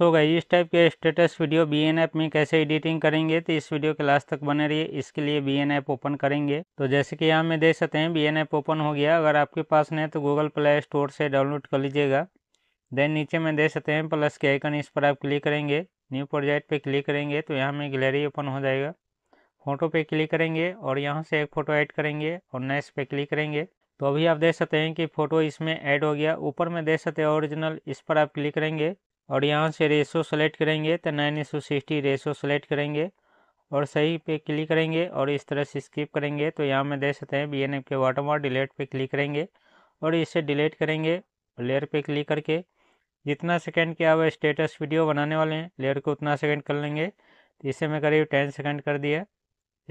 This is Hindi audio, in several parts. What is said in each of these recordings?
सो गई इस टाइप के status video B N app में कैसे एडिटिंग करेंगे तो इस वीडियो के लास्ट तक बने रहिए इसके लिए बी एन एप ओपन करेंगे तो जैसे कि यहाँ में देख सकते हैं बी एन एप ओपन हो गया अगर आपके पास नहीं तो गूगल प्ले स्टोर से डाउनलोड कर लीजिएगा देन नीचे में देख सकते हैं प्लस के आइकन इस पर आप क्लिक करेंगे न्यू प्रोजेक्ट पे क्लिक करेंगे तो यहाँ में गैलरी ओपन हो जाएगा फ़ोटो पे क्लिक करेंगे और यहाँ से एक फ़ोटो ऐड करेंगे और नेक्स पे क्लिक करेंगे तो अभी आप देख सकते हैं कि फ़ोटो इसमें ऐड हो गया ऊपर में देख सकते हैं ओरिजिनल इस पर आप क्लिक करेंगे और यहाँ से रेशो सेलेक्ट करेंगे तो नाइन एसो सिक्सटी रेशो सेलेक्ट करेंगे और सही पे क्लिक करेंगे और इस तरह से स्किप करेंगे तो यहाँ में देख सकते हैं बी एन एफ के वाटर मार्क डिलीट पे क्लिक करेंगे और इसे डिलीट करेंगे लेयर पे क्लिक करके जितना सेकंड के आप स्टेटस वीडियो बनाने वाले हैं लेयर को उतना सेकंड कर लेंगे तो इसे मैं करीब टेन सेकंड कर दिया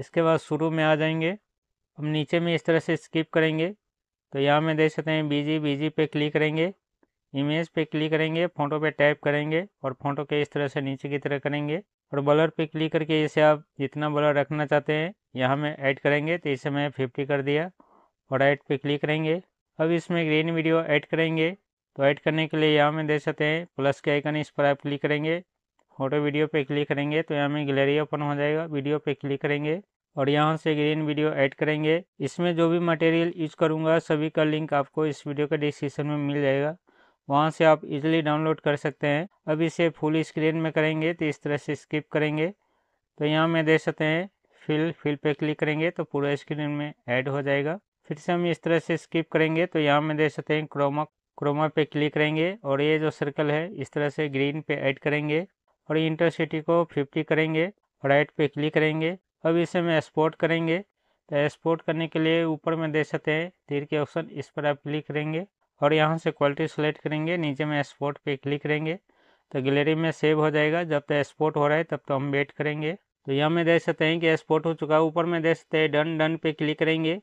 इसके बाद शुरू में आ जाएंगे हम नीचे में इस तरह से स्किप करेंगे तो यहाँ में देख सकते हैं बीजी बीजी पे क्लिक करेंगे इमेज पे क्लिक करेंगे फोटो पे टैप करेंगे और फोटो के इस तरह से नीचे की तरह करेंगे और बलर पे क्लिक करके इसे आप जितना बलर रखना चाहते हैं यहाँ में ऐड करेंगे तो इसे मैं फिफ्टी कर दिया और ऐड पे क्लिक करेंगे अब इसमें ग्रीन वीडियो ऐड करेंगे तो ऐड करने के लिए यहाँ में देख सकते हैं प्लस के आइकन इस पर आप क्लिक करेंगे फोटो वीडियो पे क्लिक करेंगे तो यहाँ में गैलरी ओपन हो जाएगा वीडियो पे क्लिक करेंगे और यहाँ से ग्रीन वीडियो ऐड करेंगे इसमें जो भी मटेरियल यूज करूँगा सभी का लिंक आपको इस वीडियो के डिस्क्रिप्शन में मिल जाएगा वहाँ से आप इजीली डाउनलोड कर सकते हैं अब इसे फुल स्क्रीन में करेंगे तो इस तरह से स्किप करेंगे तो यहाँ में देख सकते हैं फिल फिल पे क्लिक करेंगे तो पूरा स्क्रीन में ऐड हो जाएगा फिर से हम इस तरह से स्किप करेंगे तो यहाँ में देख सकते हैं क्रोमा क्रोमा पे क्लिक करेंगे और ये जो सर्कल है इस तरह से ग्रीन पे ऐड करेंगे और इंटरसिटी को फिफ्टी करेंगे राइट पे क्लिक करेंगे अब इसे हम एक्सपोर्ट करेंगे तो एक्सपोर्ट करने के लिए ऊपर में देख सकते हैं तीर के ऑप्शन इस पर आप क्लिक करेंगे और यहाँ से क्वालिटी सेलेक्ट करेंगे नीचे में एक्सपोर्ट पे क्लिक करेंगे तो गैलरी में सेव हो जाएगा जब तक एक्सपोर्ट हो रहा है तब तो हम वेट करेंगे तो यहाँ में देख सकते हैं कि एक्सपोर्ट हो चुका है ऊपर में देख सकते हैं डन डन पे क्लिक करेंगे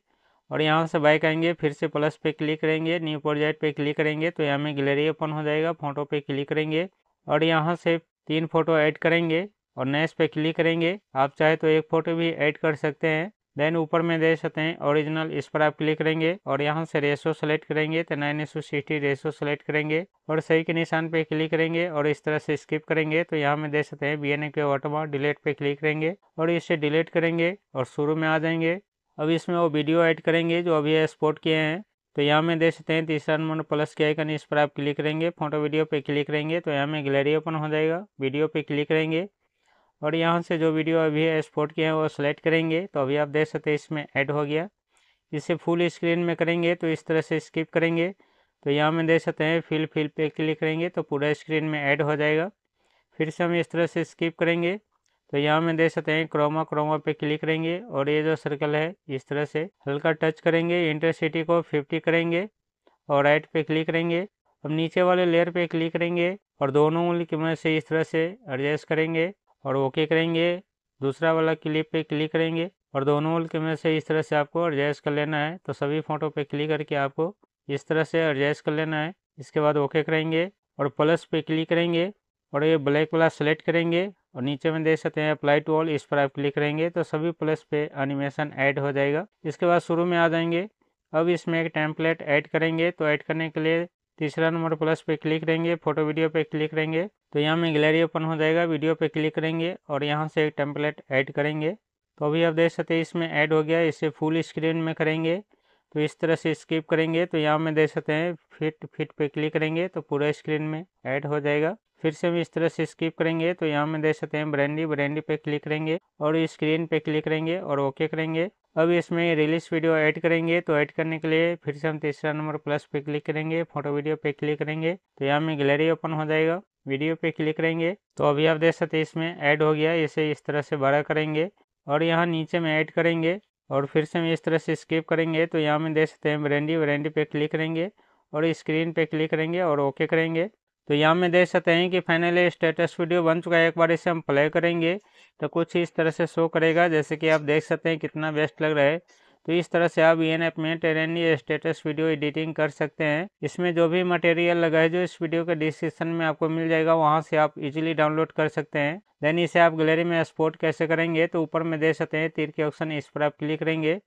और यहाँ से बाइक आएंगे फिर से प्लस पे क्लिक करेंगे न्यू प्रोजेक्ट पे क्लिक करेंगे तो यहाँ में गैलरी ओपन हो जाएगा फोटो पे क्लिक करेंगे और यहाँ से तीन फोटो ऐड करेंगे और नेक्स्ट पे क्लिक करेंगे आप चाहे तो एक फ़ोटो भी ऐड कर सकते हैं देन ऊपर में दे सकते हैं ओरिजिनल इस पर आप क्लिक करेंगे और यहाँ से रेशो सेलेक्ट करेंगे तो नाइन सिक्सटी रेशो सेलेक्ट करेंगे और सही के निशान पे क्लिक करेंगे और इस तरह से स्किप करेंगे तो यहाँ में दे सकते हैं बी के ऑटोमा डिलीट पे क्लिक करेंगे और इसे डिलीट करेंगे और शुरू में आ जाएंगे अब इसमें वो वीडियो एड करेंगे जो अभी एक्सपोर्ट किए हैं तो यहाँ में देख सकते हैं तीसरा नंबर प्लस के आइकन इस पर आप क्लिक करेंगे फोटो वीडियो पे क्लिक करेंगे तो यहाँ में गैलरी ओपन हो जाएगा वीडियो पे क्लिक करेंगे और यहाँ से जो वीडियो अभी एक्सपोर्ट किए है वो सेलेक्ट करेंगे तो अभी आप देख सकते हैं इसमें ऐड हो गया इसे फुल स्क्रीन में करेंगे तो इस तरह से स्किप करेंगे तो यहाँ में देख सकते हैं फिल फिल पे क्लिक करेंगे तो पूरा स्क्रीन में ऐड हो जाएगा फिर से हम इस तरह से स्किप करेंगे तो यहाँ में देख सकते हैं क्रोमा क्रोमा पे क्लिक करेंगे और ये जो सर्कल है इस तरह से हल्का टच करेंगे इंटरसिटी को फिफ्टी करेंगे और राइट पे क्लिक करेंगे अब नीचे वाले लेयर पे क्लिक करेंगे और दोनों उंगली की मदद से इस तरह से एडजस्ट करेंगे और ओके करेंगे दूसरा वाला क्लिप पे क्लिक करेंगे और दोनों के में से इस तरह से आपको एडजस्ट कर लेना है तो सभी फ़ोटो पे क्लिक करके आपको इस तरह से एडजस्ट कर लेना है इसके बाद ओके करेंगे और प्लस पे क्लिक करेंगे और ये ब्लैक वाला सेलेक्ट करेंगे और नीचे में देख सकते हैं अप्लाई टू ऑल इस पर आप क्लिक करेंगे तो सभी प्लस पे एनिमेशन ऐड हो जाएगा इसके बाद शुरू में आ जाएंगे अब इसमें एक टेम्पलेट ऐड करेंगे तो ऐड करने के लिए तीसरा नंबर प्लस पे क्लिक करेंगे फोटो वीडियो पे क्लिक करेंगे तो यहाँ में गैलरी ओपन हो जाएगा वीडियो पे क्लिक करेंगे और यहाँ से एक टेम्पलेट ऐड करेंगे तो अभी आप देख सकते हैं इसमें ऐड हो गया इसे फुल स्क्रीन में करेंगे तो इस तरह से स्किप करेंगे तो यहाँ में देख सकते हैं फिट फिट पे क्लिक करेंगे तो पूरा स्क्रीन में ऐड हो जाएगा फिर से हम इस तरह से स्किप करेंगे तो यहाँ में देख सकते हैं ब्रांडी ब्रांडी पे क्लिक करेंगे और स्क्रीन पे क्लिक करेंगे और ओके करेंगे अब इसमें रिलीज वीडियो ऐड करेंगे तो ऐड करने के लिए फिर से हम तीसरा नंबर प्लस पे क्लिक करेंगे फोटो वीडियो पे क्लिक करेंगे तो यहाँ में गैलरी ओपन हो जाएगा वीडियो पे क्लिक करेंगे तो अभी आप देख सकते हैं इसमें ऐड हो गया इसे इस तरह से बड़ा करेंगे और यहाँ नीचे में ऐड करेंगे और फिर से हम इस तरह से स्किप करेंगे तो यहाँ में देख सकते हैं ब्रांडी ब्रांडी पे क्लिक करेंगे और स्क्रीन पे क्लिक करेंगे और ओके करेंगे तो यहाँ में देख सकते हैं कि फाइनली स्टेटस वीडियो बन चुका है एक बार इसे हम प्ले करेंगे तो कुछ इस तरह से शो करेगा जैसे कि आप देख सकते हैं कितना बेस्ट लग रहा है तो इस तरह से आप ई एन एप में टेरेन स्टेटस वीडियो एडिटिंग कर सकते हैं इसमें जो भी मटेरियल लगा है जो इस वीडियो के डिस्क्रिप्शन में आपको मिल जाएगा वहाँ से आप इजीली डाउनलोड कर सकते हैं देन इसे आप गैलरी में एक्सपोर्ट कैसे करेंगे तो ऊपर में देख सकते हैं तीर के ऑप्शन इस पर आप क्लिक करेंगे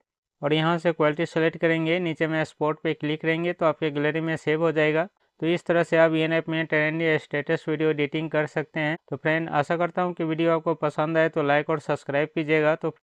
और यहाँ से क्वालिटी सेलेक्ट करेंगे नीचे में एक्सपोर्ट पर क्लिक करेंगे तो आपके गैलरी में सेव हो जाएगा तो इस तरह से आप ई में ट्रेंड या स्टेटस वीडियो एडिटिंग कर सकते हैं तो फ्रेंड आशा करता हूँ कि वीडियो आपको पसंद आए तो लाइक और सब्सक्राइब कीजिएगा तो